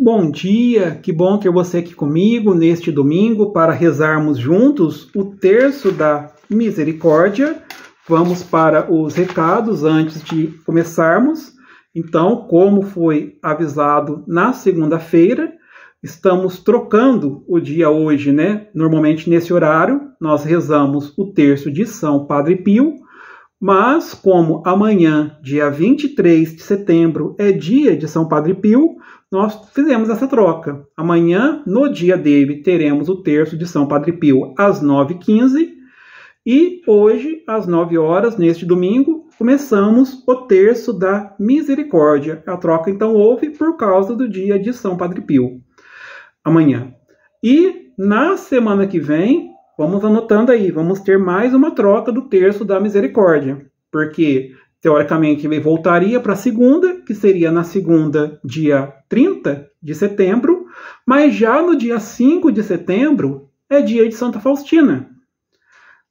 Bom dia, que bom ter você aqui comigo neste domingo para rezarmos juntos o terço da misericórdia. Vamos para os recados antes de começarmos. Então, como foi avisado na segunda-feira, estamos trocando o dia hoje, né? Normalmente nesse horário nós rezamos o terço de São Padre Pio mas, como amanhã, dia 23 de setembro, é dia de São Padre Pio, nós fizemos essa troca. Amanhã, no dia dele, teremos o terço de São Padre Pio às 9h15 e hoje, às 9 horas, neste domingo, começamos o terço da misericórdia. A troca então houve por causa do dia de São Padre Pio, amanhã. E na semana que vem, Vamos anotando aí, vamos ter mais uma troca do terço da misericórdia, porque teoricamente ele voltaria para a segunda, que seria na segunda, dia 30 de setembro, mas já no dia 5 de setembro é dia de Santa Faustina.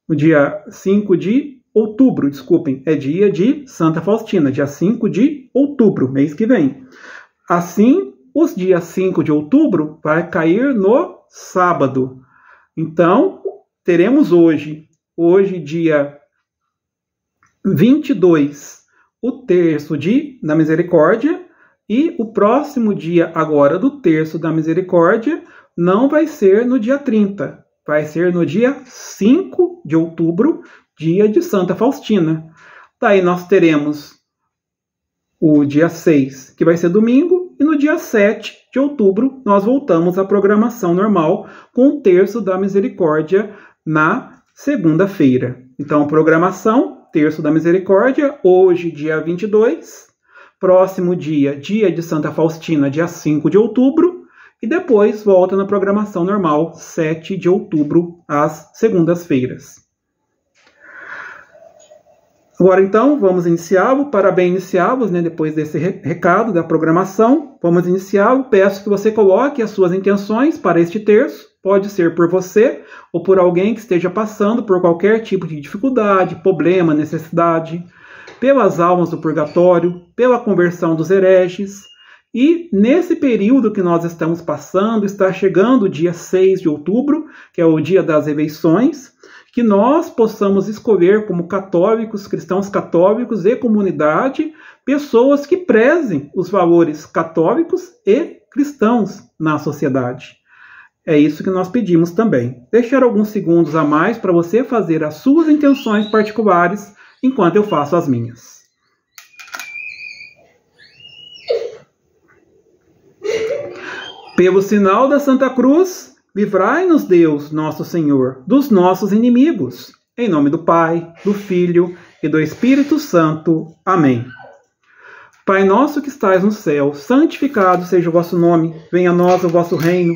No dia 5 de outubro, desculpem, é dia de Santa Faustina, dia 5 de outubro, mês que vem. Assim, os dias 5 de outubro vai cair no sábado. Então, teremos hoje, hoje, dia 22, o terço de, da misericórdia, e o próximo dia, agora, do terço da misericórdia, não vai ser no dia 30, vai ser no dia 5 de outubro, dia de Santa Faustina. Daí nós teremos o dia 6, que vai ser domingo, e no dia 7 de outubro nós voltamos à programação normal com o terço da misericórdia na segunda-feira. Então, programação, terço da misericórdia, hoje, dia 22, próximo dia, dia de Santa Faustina, dia 5 de outubro, e depois volta na programação normal, 7 de outubro, às segundas-feiras. Agora então, vamos iniciar, parabéns iniciá-los, né, depois desse recado da programação, vamos iniciar, peço que você coloque as suas intenções para este terço, Pode ser por você ou por alguém que esteja passando por qualquer tipo de dificuldade, problema, necessidade, pelas almas do purgatório, pela conversão dos hereges. E nesse período que nós estamos passando, está chegando o dia 6 de outubro, que é o dia das eleições, que nós possamos escolher como católicos, cristãos católicos e comunidade, pessoas que prezem os valores católicos e cristãos na sociedade. É isso que nós pedimos também. Deixar alguns segundos a mais para você fazer as suas intenções particulares enquanto eu faço as minhas. Pelo sinal da Santa Cruz, livrai-nos Deus, nosso Senhor, dos nossos inimigos. Em nome do Pai, do Filho e do Espírito Santo. Amém. Pai nosso que estais no céu, santificado seja o vosso nome. Venha a nós o vosso reino.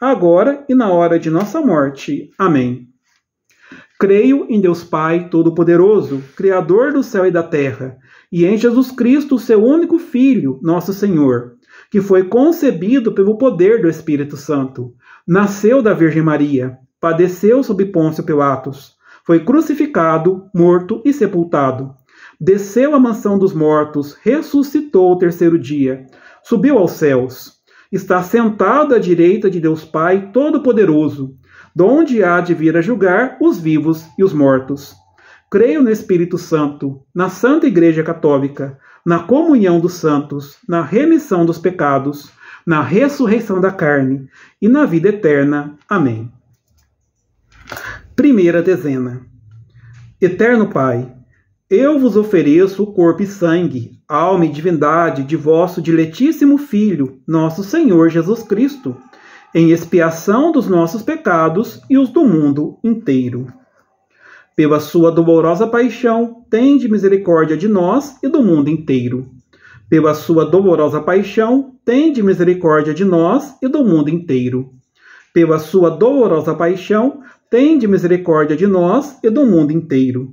agora e na hora de nossa morte. Amém. Creio em Deus Pai Todo-Poderoso, Criador do céu e da terra, e em Jesus Cristo, seu único Filho, nosso Senhor, que foi concebido pelo poder do Espírito Santo, nasceu da Virgem Maria, padeceu sob Pôncio Pilatos, foi crucificado, morto e sepultado. Desceu à mansão dos mortos, ressuscitou o terceiro dia, subiu aos céus está sentado à direita de Deus Pai Todo-Poderoso, donde há de vir a julgar os vivos e os mortos. Creio no Espírito Santo, na Santa Igreja Católica, na comunhão dos santos, na remissão dos pecados, na ressurreição da carne e na vida eterna. Amém. Primeira dezena. Eterno Pai, eu vos ofereço o corpo e sangue, alma e divindade de vosso diletíssimo Filho, nosso Senhor Jesus Cristo, em expiação dos nossos pecados e os do mundo inteiro. Pela sua dolorosa paixão, tende misericórdia de nós e do mundo inteiro. Pela sua dolorosa paixão, tende misericórdia de nós e do mundo inteiro. Pela sua dolorosa paixão, tende misericórdia de nós e do mundo inteiro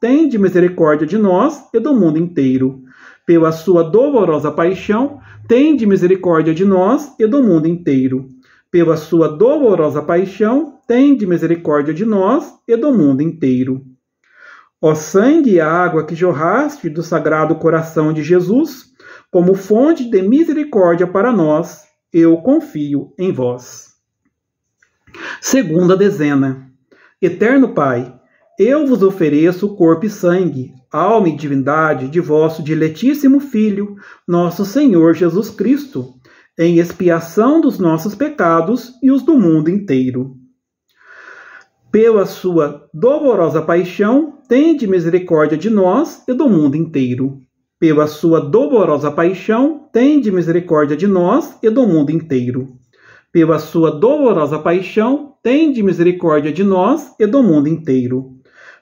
tende misericórdia de nós e do mundo inteiro. Pela sua dolorosa paixão, tende misericórdia de nós e do mundo inteiro. Pela sua dolorosa paixão, tende misericórdia de nós e do mundo inteiro. Ó sangue e água que jorraste do sagrado coração de Jesus, como fonte de misericórdia para nós, eu confio em vós. Segunda dezena. Eterno Pai, eu vos ofereço corpo e sangue, alma e divindade de vosso diletíssimo Filho, nosso Senhor Jesus Cristo, em expiação dos nossos pecados e os do mundo inteiro. Pela sua dolorosa paixão, tende misericórdia de nós e do mundo inteiro. Pela sua dolorosa paixão, tende misericórdia de nós e do mundo inteiro. Pela sua dolorosa paixão, tende misericórdia de nós e do mundo inteiro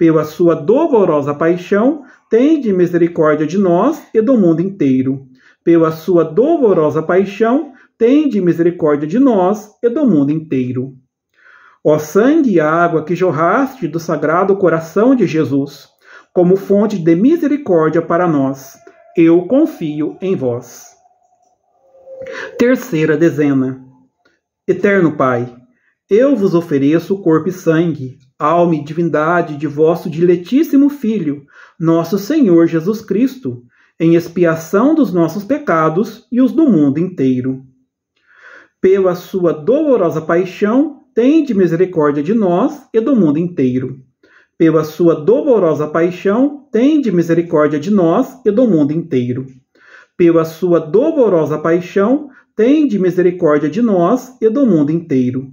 pela sua dolorosa paixão, tende misericórdia de nós e do mundo inteiro. Pela sua dolorosa paixão, tende misericórdia de nós e do mundo inteiro. Ó sangue e água que jorraste do sagrado coração de Jesus, como fonte de misericórdia para nós, eu confio em vós. Terceira dezena. Eterno Pai, eu vos ofereço corpo e sangue, alma e divindade de vosso diletíssimo Filho, nosso Senhor Jesus Cristo, em expiação dos nossos pecados e os do mundo inteiro. Pela sua dolorosa paixão, tende misericórdia de nós e do mundo inteiro. Pela sua dolorosa paixão, tende misericórdia de nós e do mundo inteiro. Pela sua dolorosa paixão, tende misericórdia de nós e do mundo inteiro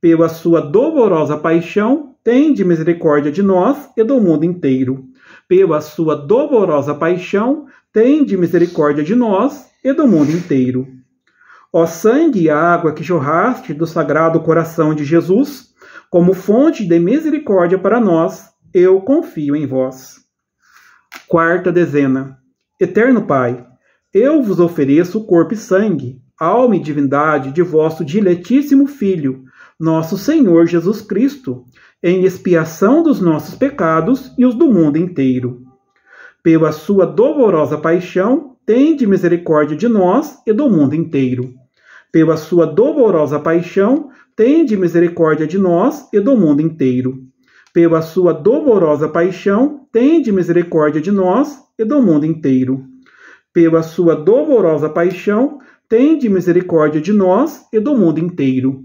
pela sua dolorosa paixão, de misericórdia de nós e do mundo inteiro. Pela sua dolorosa paixão, de misericórdia de nós e do mundo inteiro. Ó sangue e água que jorraste do sagrado coração de Jesus, como fonte de misericórdia para nós, eu confio em vós. Quarta dezena. Eterno Pai, eu vos ofereço o corpo e sangue, alma e divindade de vosso diletíssimo Filho, nosso Senhor Jesus Cristo, em expiação dos nossos pecados e os do mundo inteiro. Pela sua dolorosa paixão, tende misericórdia de nós e do mundo inteiro. Pela sua dolorosa paixão, tende misericórdia de nós e do mundo inteiro. Pela sua dolorosa paixão, tende misericórdia de nós e do mundo inteiro. Pela sua dolorosa paixão, tende misericórdia de nós e do mundo inteiro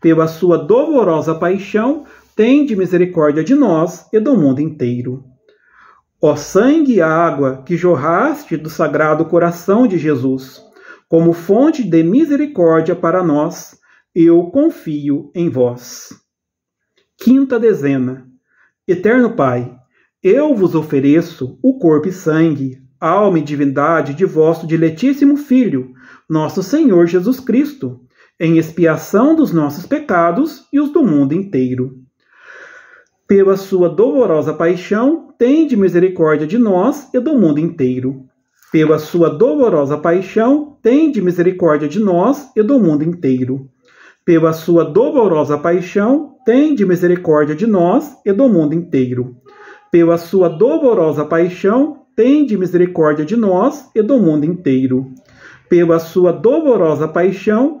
pela sua dolorosa paixão, tem de misericórdia de nós e do mundo inteiro. Ó sangue e água que jorraste do sagrado coração de Jesus, como fonte de misericórdia para nós, eu confio em vós. Quinta dezena. Eterno Pai, eu vos ofereço o corpo e sangue, alma e divindade de vosso diletíssimo Filho, nosso Senhor Jesus Cristo em expiação dos nossos pecados e os do mundo inteiro. Pela sua dolorosa paixão, tende misericórdia de nós e do mundo inteiro. Pela sua dolorosa paixão, tende misericórdia de nós e do mundo inteiro. Pela sua dolorosa paixão, tende misericórdia de nós e do mundo inteiro. Pela sua dolorosa paixão, tende misericórdia de nós e do mundo inteiro. Pela sua dolorosa paixão,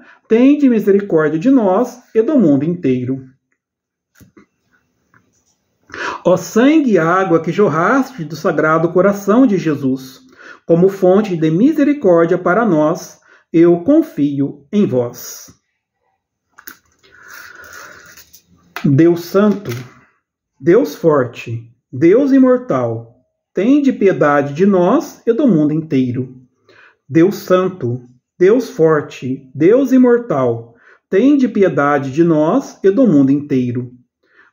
tende misericórdia de nós e do mundo inteiro. Ó sangue e água que jorraste do sagrado coração de Jesus, como fonte de misericórdia para nós, eu confio em vós. Deus Santo, Deus Forte, Deus Imortal, tende piedade de nós e do mundo inteiro. Deus Santo, Deus forte, Deus imortal, tende piedade de nós e do mundo inteiro.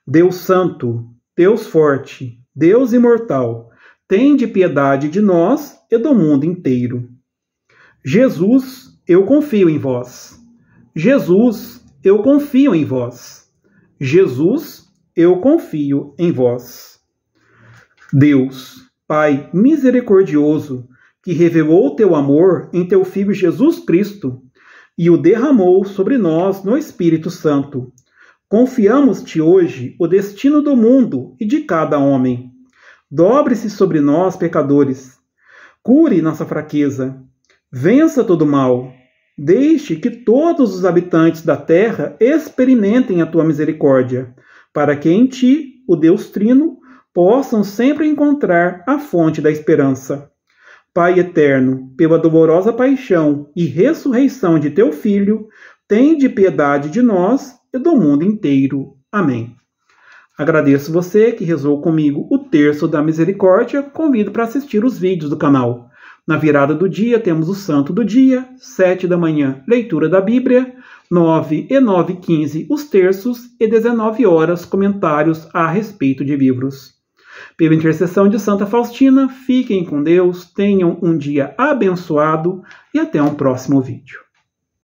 Deus santo, Deus forte, Deus imortal, tende piedade de nós e do mundo inteiro. Jesus, eu confio em vós. Jesus, eu confio em vós. Jesus, eu confio em vós. Deus, Pai misericordioso, que revelou teu amor em teu Filho Jesus Cristo e o derramou sobre nós no Espírito Santo. Confiamos-te hoje o destino do mundo e de cada homem. Dobre-se sobre nós, pecadores. Cure nossa fraqueza. Vença todo mal. Deixe que todos os habitantes da terra experimentem a tua misericórdia, para que em ti, o Deus Trino, possam sempre encontrar a fonte da esperança. Pai eterno, pela dolorosa paixão e ressurreição de teu Filho, tenha piedade de nós e do mundo inteiro. Amém. Agradeço você que rezou comigo o terço da misericórdia. Convido para assistir os vídeos do canal. Na virada do dia temos o santo do dia, 7 da manhã, leitura da Bíblia, 9 e 9 quinze os terços e 19 horas comentários a respeito de livros. Pela intercessão de Santa Faustina, fiquem com Deus, tenham um dia abençoado e até um próximo vídeo.